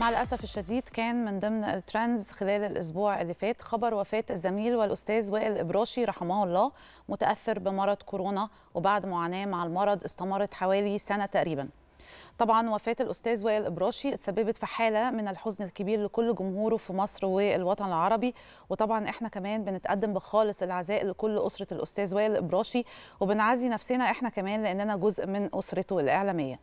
مع الأسف الشديد كان من ضمن الترندز خلال الأسبوع اللي فات خبر وفاة الزميل والأستاذ وائل إبراشي رحمه الله متأثر بمرض كورونا وبعد معاناة مع المرض استمرت حوالي سنة تقريباً طبعا وفاة الأستاذ وائل إبراشي تسببت في حالة من الحزن الكبير لكل جمهوره في مصر والوطن العربي وطبعا احنا كمان بنتقدم بخالص العزاء لكل أسرة الأستاذ وائل إبراشي وبنعزي نفسنا احنا كمان لأننا جزء من أسرته الإعلامية